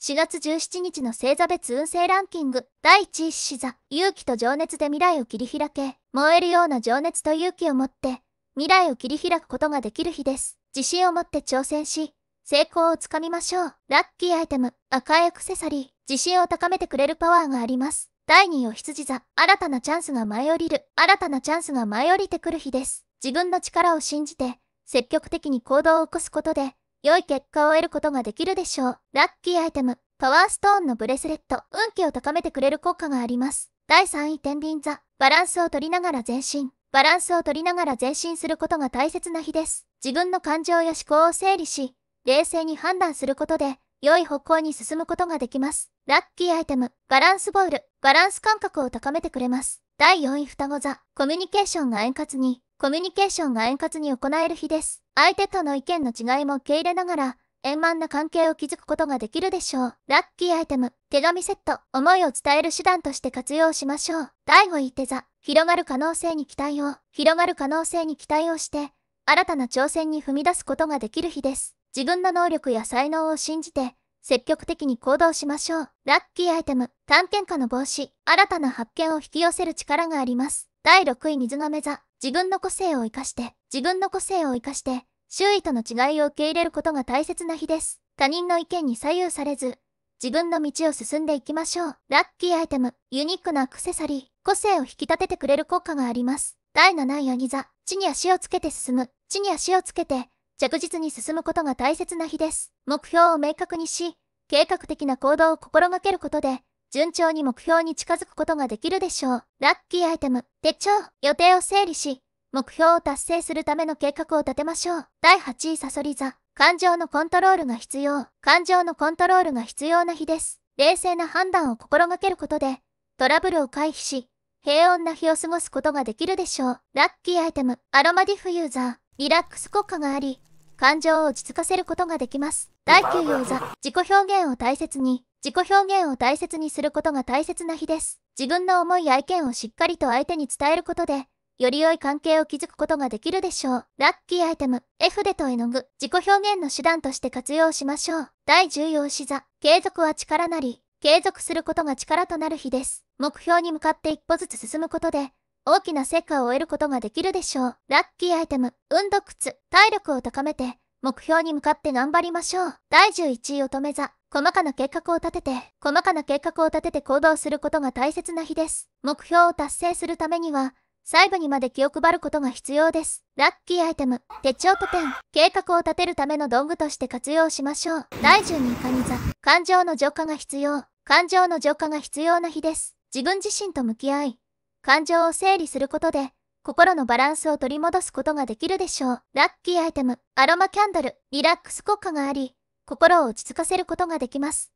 4月17日の星座別運勢ランキング第1位獅子座勇気と情熱で未来を切り開け燃えるような情熱と勇気を持って未来を切り開くことができる日です自信を持って挑戦し成功をつかみましょうラッキーアイテム赤いアクセサリー自信を高めてくれるパワーがあります第2位を羊座新たなチャンスが舞い降りる新たなチャンスが舞い降りてくる日です自分の力を信じて積極的に行動を起こすことで良い結果を得ることができるでしょう。ラッキーアイテム、パワーストーンのブレスレット、運気を高めてくれる効果があります。第3位、天秤座、バランスを取りながら前進。バランスを取りながら前進することが大切な日です。自分の感情や思考を整理し、冷静に判断することで、良い方向に進むことができます。ラッキーアイテム、バランスボール、バランス感覚を高めてくれます。第4位、双子座、コミュニケーションが円滑に、コミュニケーションが円滑に行える日です。相手との意見の違いも受け入れながら、円満な関係を築くことができるでしょう。ラッキーアイテム、手紙セット、思いを伝える手段として活用しましょう。第5位手座、広がる可能性に期待を、広がる可能性に期待をして、新たな挑戦に踏み出すことができる日です。自分の能力や才能を信じて、積極的に行動しましょう。ラッキーアイテム、探検家の帽子、新たな発見を引き寄せる力があります。第6位水亀座、自分の個性を活かして、自分の個性を活かして、周囲との違いを受け入れることが大切な日です。他人の意見に左右されず、自分の道を進んでいきましょう。ラッキーアイテム、ユニークなアクセサリー、個性を引き立ててくれる効果があります。第7位ヤギ座、地に足をつけて進む、地に足をつけて、着実に進むことが大切な日です。目標を明確にし、計画的な行動を心がけることで、順調に目標に近づくことができるでしょう。ラッキーアイテム、手帳、予定を整理し、目標を達成するための計画を立てましょう。第8位サソリ座、感情のコントロールが必要。感情のコントロールが必要な日です。冷静な判断を心がけることで、トラブルを回避し、平穏な日を過ごすことができるでしょう。ラッキーアイテム、アロマディフユーザー、リラックス効果があり、感情を落ち着かせることができます。第9用座、自己表現を大切に、自己表現を大切にすることが大切な日です。自分の思いや意見をしっかりと相手に伝えることで、より良い関係を築くことができるでしょう。ラッキーアイテム、絵筆と絵の具、自己表現の手段として活用しましょう。第10用視座、継続は力なり、継続することが力となる日です。目標に向かって一歩ずつ進むことで、大きな成果を得ることができるでしょう。ラッキーアイテム、運動靴、体力を高めて、目標に向かって頑張りましょう。第11位乙女座。細かな計画を立てて、細かな計画を立てて行動することが大切な日です。目標を達成するためには、細部にまで気を配ることが必要です。ラッキーアイテム、手帳とペン、計画を立てるための道具として活用しましょう。第12位カニ座、感情の浄化が必要。感情の浄化が必要な日です。自分自身と向き合い、感情を整理することで、心のバランスを取り戻すことができるでしょう。ラッキーアイテム、アロマキャンドル、リラックス効果があり、心を落ち着かせることができます。